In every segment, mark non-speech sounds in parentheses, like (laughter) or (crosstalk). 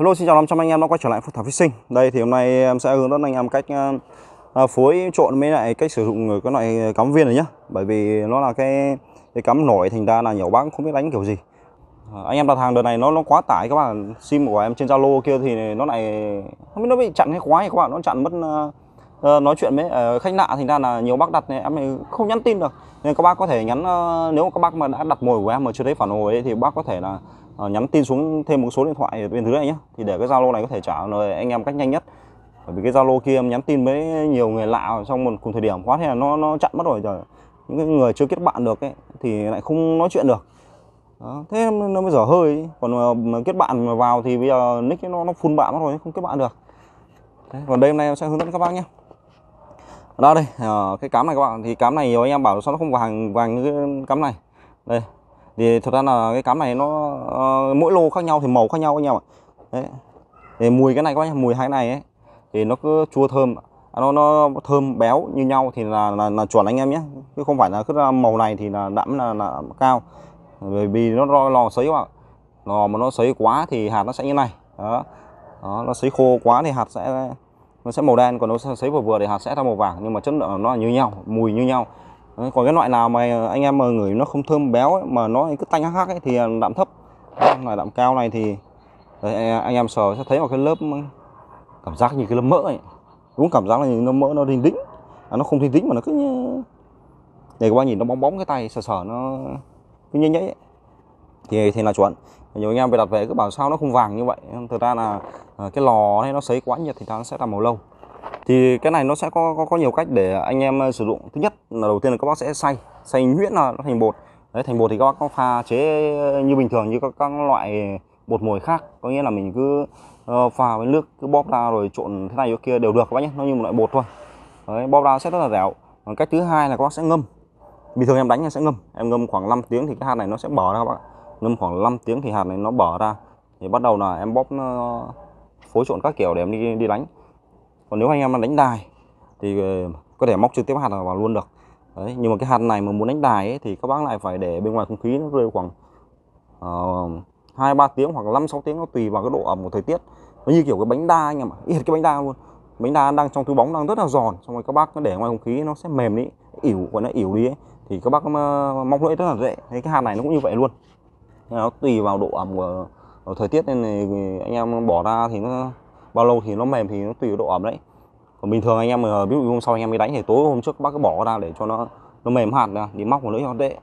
Hello xin chào 500 anh em đã quay trở lại Phúc Thảo Fishing Đây thì hôm nay em sẽ hướng dẫn anh em cách ờ, ờ, phối trộn với lại cách sử dụng cái loại cắm viên này nhá Bởi vì nó là cái, cái cắm nổi thành ra là nhiều bác không biết đánh kiểu gì ờ, Anh em đặt hàng đợt này nó nó quá tải các bạn Sim của em trên Zalo kia thì nó lại không biết nó bị chặn hay quá hay các bạn Nó chặn mất uh, nói chuyện với uh, khách lạ thành ra là nhiều bác đặt này em này không nhắn tin được Nên các bác có thể nhắn uh, nếu các bác mà đã đặt mồi của em mà chưa thấy phản hồi ấy, thì bác có thể là à, nhắn tin xuống thêm một số điện thoại ở bên dưới này nhé thì để cái zalo này có thể trả lời anh em cách nhanh nhất bởi vì cái zalo kia em nhắn tin với nhiều người lạ trong một cùng thời điểm quá thế là nó nó chặn mất rồi giờ những cái người chưa kết bạn được ấy, thì lại không nói chuyện được đó, thế nó mới dở hơi ấy. còn mà kết bạn mà vào thì bây giờ nick nó nó phun bạn mất rồi không kết bạn được Đấy, còn đêm nay em sẽ hướng dẫn các bác nhé đó đây ờ, cái cám này các bạn thì cám này nhiều anh em bảo sao nó không vàng vàng như cái cám này đây thì thật ra là cái cám này nó uh, mỗi lô khác nhau thì màu khác nhau anh em ạ đấy thì mùi cái này các bác mùi hai này ấy thì nó cứ chua thơm à, nó nó thơm béo như nhau thì là là, là chuẩn anh em nhé chứ không phải là cứ màu này thì là đậm là, là cao bởi vì nó lo lò sấy ạ lò mà nó sấy quá thì hạt nó sẽ như này đó, đó nó sấy khô quá thì hạt sẽ nó sẽ màu đen còn nó sấy vừa vừa thì hạt sẽ ra màu vàng nhưng mà chất lượng nó là như nhau mùi như nhau Ờ, còn cái loại nào mà ờ, anh em mà ngửi nó không thơm béo ấy, mà nó cứ tanh hắc ấy, thì ờ, đạm thấp loại đạm cao này thì đấy, anh em sờ sẽ thấy một cái lớp cảm giác như cái lớp mỡ ấy đúng cảm giác là nó mỡ nó đinh đĩnh à, nó không đinh đĩnh mà nó cứ như... để qua nhìn nó bóng bóng cái tay sờ sờ nó cứ nhảy nhảy thì thì là chuẩn nhiều anh em về đặt về cứ bảo sao nó không vàng như vậy thực ra là cái lò này nó sấy quá nhiệt thì nó sẽ làm màu lâu thì cái này nó sẽ có có, có nhiều cách để anh em ờ, sử dụng thứ nhất là đầu tiên là các bác sẽ xay xay nhuyễn là nó thành bột đấy thành bột thì các bác có pha chế như bình thường như các, các loại bột mồi khác có nghĩa là mình cứ ờ, pha với nước cứ bóp ra rồi trộn thế này thế kia đều được các bác nhé nó như một loại bột thôi đấy, bóp ra sẽ rất là dẻo còn cách thứ hai là các bác sẽ ngâm bình thường em đánh em sẽ ngâm em ngâm khoảng 5 tiếng thì cái hạt này nó sẽ bở ra các bác ngâm khoảng 5 tiếng thì hạt này nó bở ra thì bắt đầu là em bóp ờ, phối trộn các kiểu để em đi đi đánh còn nếu anh em đánh đài thì ờ, có thể móc trực tiếp hạt vào luôn được đấy nhưng mà cái hạt này mà muốn đánh đài ấy, thì các bác lại phải để bên ngoài không khí nó rơi khoảng ờ, hai uh, ba tiếng hoặc 5 6 tiếng nó tùy vào cái độ ẩm của thời tiết nó như kiểu cái bánh đa anh em ạ y cái bánh đa luôn bánh đa đang trong túi bóng đang rất là giòn xong rồi các bác nó để ngoài không khí nó sẽ mềm đi ỉu gọi nó ỉu đi ấy. thì các bác ờ, móc lưỡi rất là dễ thế cái hạt này nó cũng như vậy luôn nó tùy vào độ ẩm của, của thời tiết nên này, anh em bỏ ra thì nó bao lâu thì nó mềm thì nó tùy độ ẩm đấy còn bình thường anh em ờ, ví dụ hôm sau anh em đi đánh thì tối hôm trước các bác cứ bỏ ra để cho nó nó mềm hạt ra đi móc một lưỡi cho tệ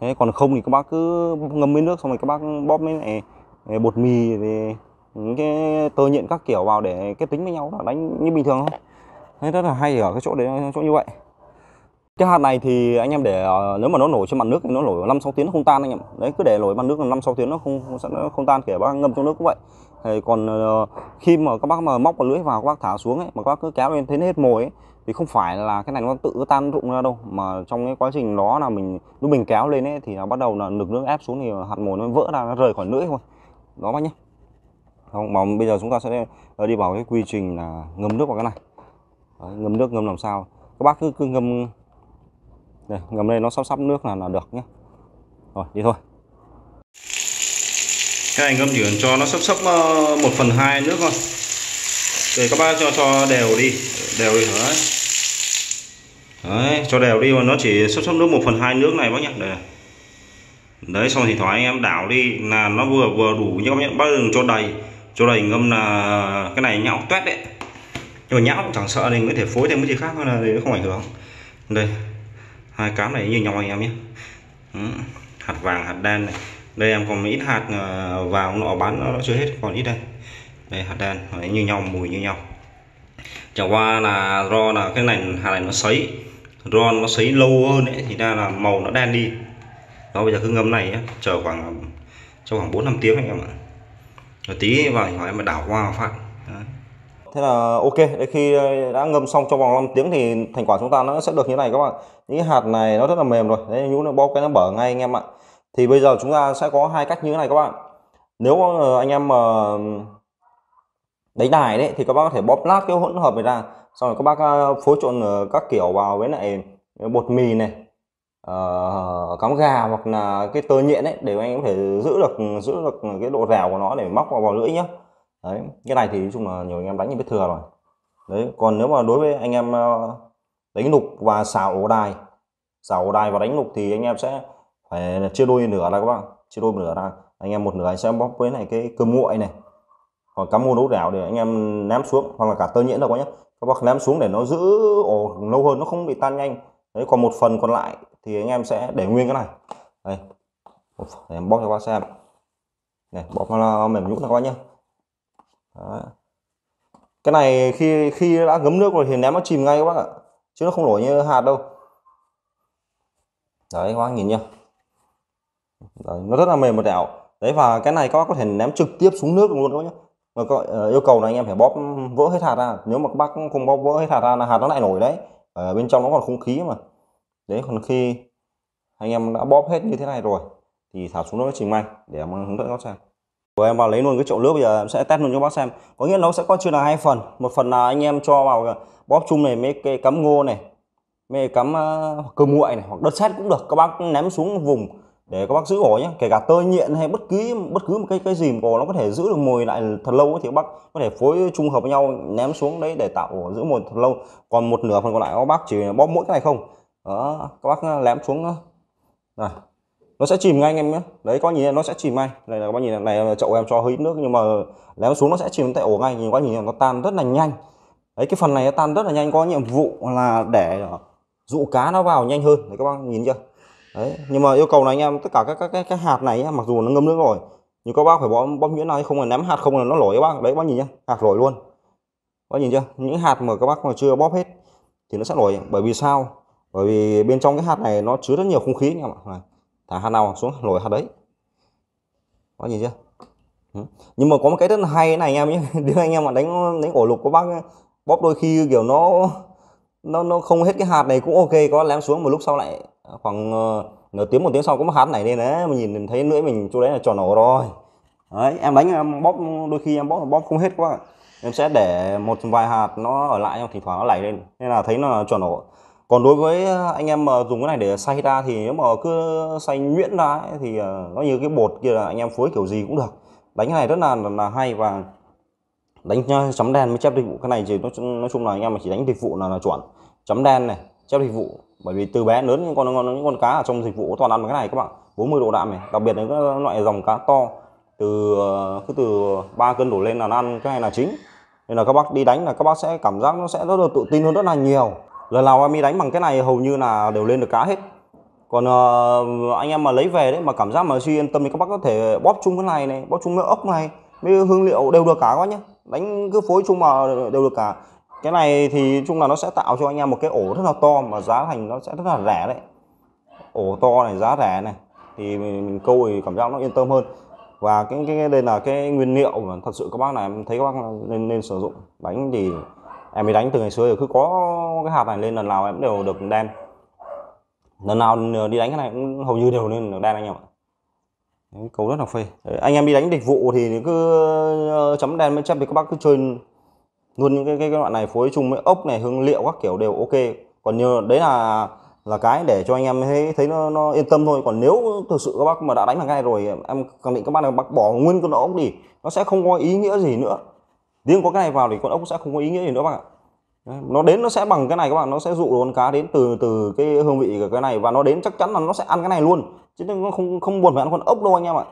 thế còn không thì các bác cứ ngâm với nước xong rồi các bác bóp với này, này bột mì thì những cái tơ nhện các kiểu vào để kết tính với nhau là đánh như bình thường thôi thế rất là hay ở cái chỗ đấy chỗ như vậy cái hạt này thì anh em để ờ, nếu mà nó nổi trên mặt nước thì nó nổi 5 6 tiếng nó không tan anh em. Đấy cứ để nổi mặt nước 5 6 tiếng nó không nó không tan kể bác ngâm trong nước cũng vậy thì còn ờ, khi mà các bác mà móc vào lưỡi vào các bác thả xuống ấy mà các bác cứ kéo lên thấy hết mồi ấy thì không phải là cái này nó tự tan rụng ra đâu mà trong cái quá trình đó là mình lúc mình kéo lên ấy thì nó bắt đầu là lực nước ép xuống thì hạt mồi nó vỡ ra nó rời khỏi lưỡi thôi đó bác nhé không mà bây giờ chúng ta sẽ ờ, đi vào cái quy trình là ngâm nước vào cái này Đấy, ngâm nước ngâm làm sao các bác cứ, cứ ngâm đây, ngâm lên nó sắp sắp nước là là được nhé rồi đi thôi cái này ngâm chỉ cần cho nó sấp sấp 1 ờ, phần hai nước thôi để các bác cho cho đều đi đều đi hả đấy cho đều đi mà nó chỉ sấp sấp nước 1 phần hai nước này bác nhá đây đấy xong thì thoải anh em đảo đi là nó vừa vừa đủ nhá các bác bác đừng cho đầy cho đầy ngâm là cái này nhão toét đấy nhưng mà nhão chẳng sợ nên có thể phối thêm cái gì khác thôi là nó không ảnh hưởng đây hai cám này như nhau anh em nhé ừ, hạt vàng hạt đen này đây em còn ít hạt ờ, vào nọ bán nó, chưa hết còn ít đây đây hạt đen Đấy, như nhau mùi như nhau chẳng qua là do là cái này hạt này nó sấy ron nó sấy lâu hơn ấy, thì ra là màu nó đen đi đó bây giờ cứ ngâm này nhé chờ khoảng trong khoảng bốn năm tiếng anh em ạ rồi tí vào hỏi em mà đảo qua phát thế là ok để khi ờ, đã ngâm xong trong vòng 5 tiếng thì thành quả chúng ta nó sẽ được như này các bạn những hạt này nó rất là mềm rồi đấy nhú nó bóp cái nó bở ngay anh em ạ thì bây giờ chúng ta sẽ có hai cách như thế này các bạn nếu ờ, anh em mà ờ, đánh đài đấy thì các bác có thể bóp lát cái hỗn hợp này ra xong rồi các bác ờ, phối trộn các kiểu vào với lại bột mì này cắm gà hoặc là cái tơ nhện đấy để anh có thể giữ được giữ được cái độ dẻo của nó để móc vào, vào lưỡi nhá đấy cái này thì nói chung là nhiều anh em đánh như biết thừa rồi đấy còn nếu mà đối với anh em đánh lục và xào ổ đài xào ổ đài và đánh lục thì anh em sẽ phải là chia đôi nửa ra các bạn chia đôi nửa ra anh em một nửa anh sẽ bóp với này cái cơm nguội này hoặc cắm mô nấu đảo để anh em ném xuống hoặc là cả tơ nhuyễn đâu có nhé các bác ném xuống để nó giữ ổ lâu hơn nó không bị tan nhanh đấy còn một phần còn lại thì anh em sẽ để nguyên cái này đây để em bóp cho các bác xem này bóp nó mềm nhũn các bác nhé Đó. cái này khi khi đã ngấm nước rồi thì ném nó chìm ngay các bác ạ chứ nó không nổi như hạt đâu đấy các bác nhìn nhá Đấy, nó rất là mềm một dẻo đấy và cái này các bác có thể ném trực tiếp xuống nước luôn đó nhé và có, uh, yêu cầu là anh em phải bóp vỡ hết hạt ra nếu mà các bác không bóp vỡ hết hạt ra là hạt nó lại nổi đấy ở bên trong nó còn không khí mà đấy còn khi anh em đã bóp hết như thế này rồi thì thả xuống nước trình may để em hướng dẫn các xem của em vào lấy luôn cái chậu nước bây giờ em sẽ test luôn cho bác xem có nghĩa nó sẽ có chưa là hai phần một phần là anh em cho vào ờ, bóp chung này mấy cây cắm ngô này mấy cắm uh, cơm nguội này hoặc đất sét cũng được các bác ném xuống vùng để các bác giữ ổ nhé kể cả tơi nhện hay bất cứ bất cứ một cái cái gì mà nó có thể giữ được mồi lại thật lâu thì các bác có thể phối trung hợp với nhau ném xuống đấy để tạo ổ giữ mồi thật lâu còn một nửa phần còn lại các bác chỉ bóp mỗi cái này không đó các bác ném à, xuống à. rồi nó sẽ chìm ngay anh em nhé đấy có nhìn nó sẽ chìm ngay này là các bác nhìn này chậu em cho hơi nước nhưng mà ném xuống nó sẽ chìm tại ổ ngay nhìn các bác nhìn nó tan rất là nhanh đấy cái phần này nó tan rất là nhanh có nhiệm vụ là để dụ cá nó vào nhanh hơn đấy các bác nhìn chưa đấy nhưng mà yêu cầu là anh em tất cả các các, cái các hạt này mặc dù nó ngâm nước rồi nhưng các bác phải bóp bóc nhuyễn này không là ném hạt không là nó lỗi các bác đấy bác nhìn nhá hạt lỗi luôn bác nhìn chưa những hạt mà các bác mà chưa bóp hết thì nó sẽ lỗi bởi vì sao bởi vì bên trong cái hạt này nó chứa rất nhiều không khí anh em ạ thả hạt nào xuống lỗi hạt đấy bác nhìn chưa nhưng mà có một cái rất là hay này anh em nhé nếu (laughs) anh em mà đánh đánh ổ lục của bác bóp đôi khi kiểu nó nó nó không hết cái hạt này cũng ok có lém xuống một lúc sau lại khoảng ờ, nửa tiếng một tiếng sau cũng hát này nên đấy mình nhìn thấy lưỡi mình chỗ đấy là tròn nổ rồi đấy em đánh em bóp đôi khi em bóp bóp không hết quá em sẽ để một vài hạt nó ở lại thỉnh thoảng nó lảy lên nên là thấy nó tròn nổ còn đối với anh em mà dùng cái này để xay ra thì nếu mà cứ xay nhuyễn ra ấy, thì ờ, nó như cái bột kia là anh em phối kiểu gì cũng được đánh cái này rất là là hay và đánh ờ, chấm đen mới chép dịch vụ cái này thì nói nói chung là anh em mà chỉ đánh dịch vụ là, là chuẩn chấm đen này chép dịch vụ bởi vì từ bé lớn những con những con cá ở trong dịch vụ toàn ăn cái này các bạn 40 độ đạm này đặc biệt là các loại dòng cá to từ ờ, cứ từ 3 cân đổ lên là ăn cái này là chính nên là các bác đi đánh là các bác sẽ cảm giác nó sẽ rất là tự tin hơn rất là nhiều lần nào em đi đánh bằng cái này hầu như là đều lên được cá hết còn ờ, anh em mà lấy về đấy mà cảm giác mà suy yên tâm thì các bác có thể bóp chung cái này này bóp chung cái ốc này mấy hương liệu đều được cả quá bác nhé đánh cứ phối chung mà đều được cả cái này thì chung là nó sẽ tạo cho anh em một cái ổ rất là to mà giá thành nó sẽ rất là rẻ đấy ổ to này giá rẻ này thì mình, mình câu thì cảm giác nó yên tâm hơn và cái, cái đây là cái nguyên liệu mà thật sự các bác này em thấy các bác nên nên sử dụng đánh thì em mới đánh từ ngày xưa rồi cứ có cái hạt này lên lần nào em đều được đen lần nào đi đánh cái này cũng hầu như đều nên được đen anh em ạ câu rất là phê anh em đi đánh dịch vụ thì cứ ờ, chấm đen mới chép thì các bác cứ chơi luôn những cái, cái, cái loại này phối chung với ốc này hương liệu các kiểu đều ok còn như đấy là là cái để cho anh em thấy thấy nó, nó yên tâm thôi còn nếu thực sự các bác mà đã đánh hàng ngay rồi em khẳng định các bác là bác bỏ nguyên con ốc đi nó sẽ không có ý nghĩa gì nữa riêng có cái này vào thì con ốc sẽ không có ý nghĩa gì nữa bác ạ nó đến nó sẽ bằng cái này các bạn nó sẽ dụ con cá đến từ từ cái hương vị của cái này và nó đến chắc chắn là nó sẽ ăn cái này luôn chứ nó không không buồn phải ăn con ốc đâu anh em ạ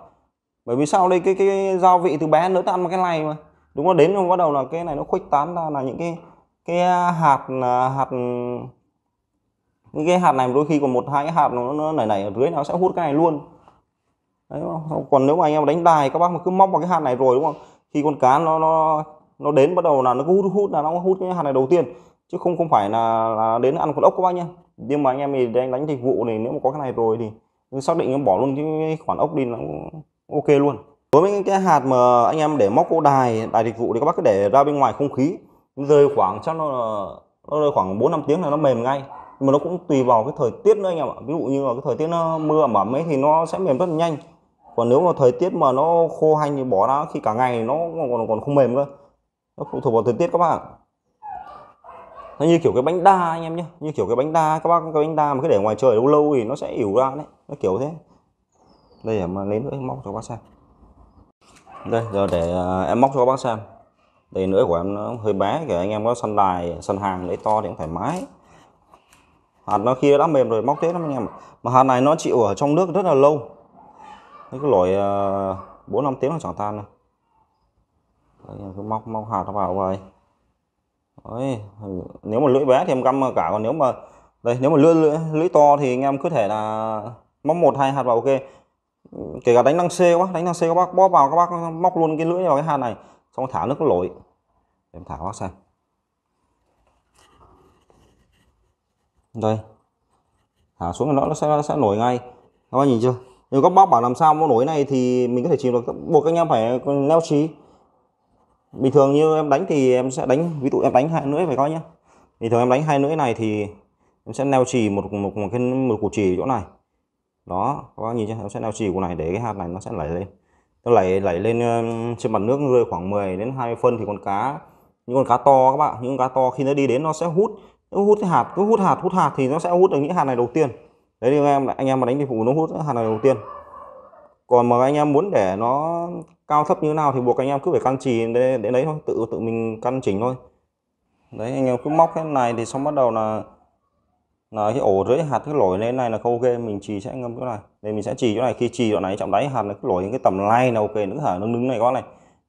bởi vì sao đây cái cái gia vị từ bé nữa nó ăn cái này mà đúng là đến không bắt đầu là cái này nó khuếch tán ra là những cái cái hạt à, hạt những cái hạt này đôi khi còn một hai cái hạt nó, nó này này ở dưới nó sẽ hút cái này luôn Đấy, còn nếu mà anh em đánh đài các bác mà cứ móc vào cái hạt này rồi đúng không khi con cá nó nó nó đến bắt đầu là nó cứ hút hút là nó hút cái hạt này đầu tiên chứ không không phải là, là đến ăn con ốc các bác nhá nhưng mà anh em thì đánh đánh dịch vụ này nếu mà có cái này rồi thì xác định nó bỏ luôn cái khoản ốc đi nó ok luôn với mấy cái hạt mà anh em để móc cỗ đài đài dịch vụ thì các bác cứ để ra bên ngoài không khí rơi khoảng chắc nó nó rơi khoảng bốn năm tiếng là nó mềm ngay mà nó cũng tùy vào cái thời tiết nữa anh em ạ ví dụ như là cái thời tiết nó mưa ẩm ẩm ấy thì nó sẽ mềm rất là nhanh còn nếu mà thời tiết mà nó khô hanh thì bỏ ra khi cả ngày nó còn còn không mềm cơ nó phụ thuộc vào thời tiết các bạn nó như kiểu cái bánh đa anh em nhé như kiểu cái bánh đa các bác cái bánh đa mà cứ để ngoài trời lâu lâu thì nó sẽ ỉu ra đấy nó kiểu thế đây à, mà lấy nữa móc cho các bác xem đây giờ để à, em móc cho các bác xem đây nữa của em nó hơi bé kìa anh em có săn đài săn hàng lấy to thì cũng thoải mái hạt nó khi đã mềm rồi móc thế lắm anh em mà hạt này nó chịu ở trong nước rất là lâu cái loại à, bốn năm tiếng là chẳng tan đâu Đấy, cứ móc móc hạt nó vào rồi, Đấy, nếu mà lưỡi bé thì em găm cả còn nếu mà đây nếu mà lưỡi lưỡi, lưỡi to thì anh em có thể là móc một hai hạt vào ok kể cả đánh năng C quá đánh năng C các bác bóp vào các bác móc luôn cái lưỡi vào cái hàn này xong thả nước nó lội em thả các bác xem đây thả xuống nó nó sẽ nó sẽ nổi ngay các bác nhìn chưa nếu các bác bảo làm sao nó nổi này thì mình có thể chịu được buộc anh em phải neo trí bình thường như em đánh thì em sẽ đánh ví dụ em đánh hai lưỡi phải coi nhá bình thường em đánh hai lưỡi này thì em sẽ neo trì một một một cái một củ chỉ chỗ này đó các bác nhìn nó sẽ đeo trì của này để cái hạt này nó sẽ lẩy lên nó lẩy lẩy lên ờ, trên mặt nước rơi khoảng 10 đến 20 phân thì con cá những con cá to các bạn những con cá to khi nó đi đến nó sẽ hút nó hút cái hạt cứ hút hạt hút hạt thì nó sẽ hút được những hạt này đầu tiên đấy thì anh em anh em mà đánh thì phụ nó hút hạt này đầu tiên còn mà anh em muốn để nó cao thấp như nào thì buộc anh em cứ phải căn trì đến, đến đấy thôi tự tự mình căn chỉnh thôi đấy anh em cứ móc cái này thì xong bắt đầu là là cái ổ rễ hạt cứ lổi lên này là không ok mình chỉ sẽ ngâm chỗ này đây mình sẽ chỉ chỗ này khi chỉ chỗ này trọng đáy hạt nó cứ lổi những cái tầm lai là ok đứng hở nó đứng này các bạn này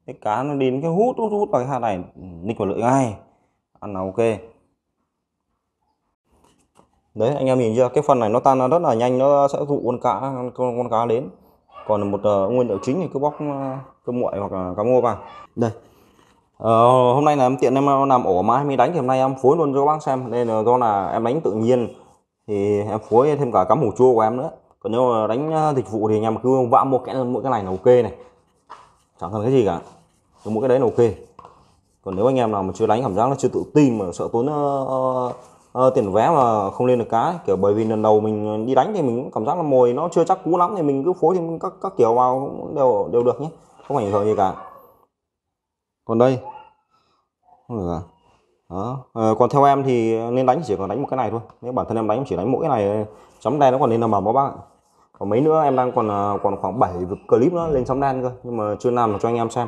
cái cá nó đến cái hút hút hút vào cái hạt này nịch vào lưỡi ngay ăn là ok đấy anh em nhìn chưa cái phần này nó tan rất là nhanh nó sẽ dụ con cá con, con cá đến còn một uh, nguyên liệu chính thì cứ bóc uh, ờ, cơm nguội hoặc là cá ngô vào đây Ờ, hôm nay là em tiện em ờ, làm ổ mà mới đánh thì hôm nay em phối luôn cho các bác xem nên là do là em đánh tự nhiên thì em phối thêm cả cắm hủ chua của em nữa còn nếu mà đánh ờ, dịch vụ thì anh em cứ vã mua kẽ mỗi cái này là ok này chẳng cần cái gì cả cứ mỗi cái đấy là ok còn nếu anh em nào mà chưa đánh cảm giác là chưa tự tin mà sợ tốn uh, uh, tiền vé mà không lên được cá kiểu bởi vì lần đầu mình đi đánh thì mình cảm giác là mồi nó chưa chắc cú lắm thì mình cứ phối thêm các các kiểu vào cũng đều đều được nhé không ảnh hưởng gì cả còn đây à? đó à, còn theo em thì nên đánh chỉ còn đánh một cái này thôi nếu bản thân em đánh chỉ đánh mỗi cái này chấm đen nó còn nên là bằng bó bác ạ còn mấy nữa em đang còn à, còn khoảng 7 clip nó lên chấm đen cơ nhưng mà chưa làm được cho anh em xem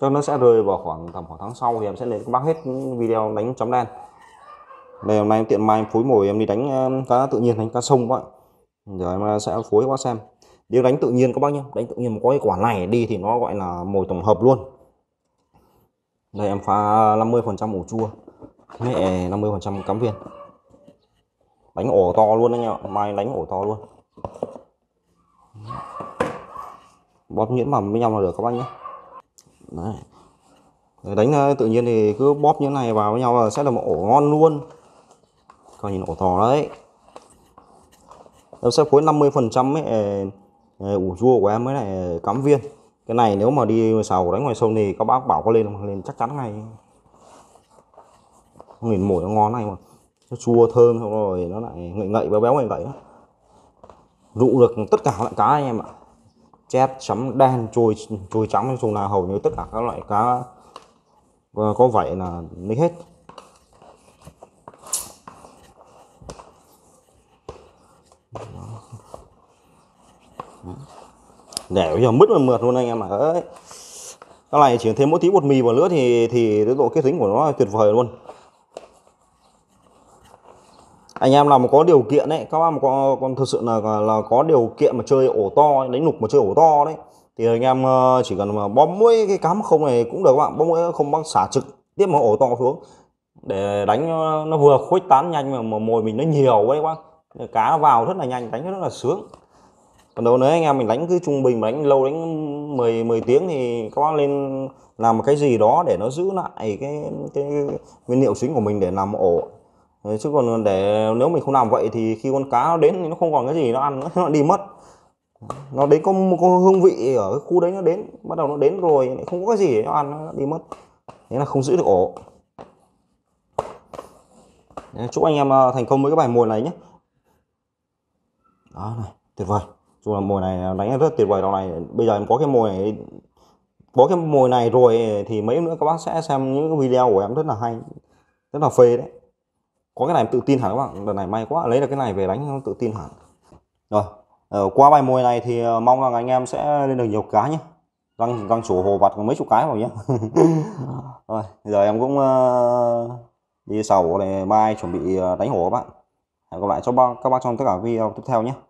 cho nó sẽ rơi vào khoảng tầm khoảng tháng sau thì em sẽ lên các bác hết video đánh chấm đen đây hôm nay em tiện mai em phối mồi em đi đánh cá tự nhiên đánh cá sông các bạn giờ em à, sẽ phối các bác xem Đi đánh tự nhiên các bác nhé đánh tự nhiên có cái quả này đi thì nó gọi là mồi tổng hợp luôn đây em pha 50% ổ chua mẹ 50% cắm viên đánh ổ to luôn anh ạ mai đánh ổ to luôn bóp nhuyễn mầm với nhau là được các bác nhé Đấy. đánh ờ, tự nhiên thì cứ bóp như này vào với nhau là sẽ là một ổ ngon luôn coi nhìn ổ to đấy em sẽ phối 50% phần trăm ủ ờ, chua của em mới này cắm viên cái này nếu mà đi sầu đánh ngoài sông thì các bác bảo có lên không lên chắc chắn ngay nghìn mùi nó ngon này mà nó chua thơm xong rồi nó lại ngậy ngậy béo béo ngậy ngậy dụ được tất cả loại cá anh em ạ chép chấm đen trôi trôi trắng nói chung là hầu như tất cả các loại cá có vậy là lấy hết để giờ mứt mà mượt luôn anh em ạ à. cái này chỉ thêm mỗi tí bột mì vào nữa thì thì cái độ kết dính của nó tuyệt vời luôn anh em nào mà có điều kiện đấy các bạn có còn thực sự là là có điều kiện mà chơi ổ to đánh lục mà chơi ổ to đấy thì anh em ờ, chỉ cần bóp mũi cái cắm không này cũng được các bạn bóp mũi không bác xả trực tiếp mà ổ to xuống để đánh ờ, nó vừa khuếch tán nhanh mà mồi mình nó nhiều đấy các bác cá vào rất là nhanh đánh rất là sướng còn đấu nếu anh em mình đánh cứ trung bình đánh lâu đánh 10 10 tiếng thì các bác lên làm một cái gì đó để nó giữ lại cái cái nguyên liệu chính của mình để làm ổ chứ còn để nếu mình không làm vậy thì khi con cá nó đến thì nó không còn cái gì nó ăn (laughs) nó đi mất nó đến có, một hương vị ở cái khu đấy nó đến bắt đầu nó đến rồi không có cái gì để nó ăn nó đi mất thế là không giữ được ổ chúc anh em ờ, thành công với cái bài mồi này nhé đó này tuyệt vời chung là mồi này đánh rất tuyệt vời đoạn này bây giờ em có cái mồi, này có cái mồi này rồi thì mấy nữa các bác sẽ xem những video của em rất là hay rất là phê đấy có cái này em tự tin hẳn các bạn lần này may quá lấy được cái này về đánh tự tin hẳn rồi ờ, qua bài mồi này thì ờ, mong rằng anh em sẽ lên được nhiều cá nhé răng răng sổ hồ vặt mấy chục cái vào nhé (laughs) rồi giờ em cũng ờ, đi sầu này mai chuẩn bị ờ, đánh hổ các bạn hẹn gặp lại cho các bác trong tất cả video tiếp theo nhé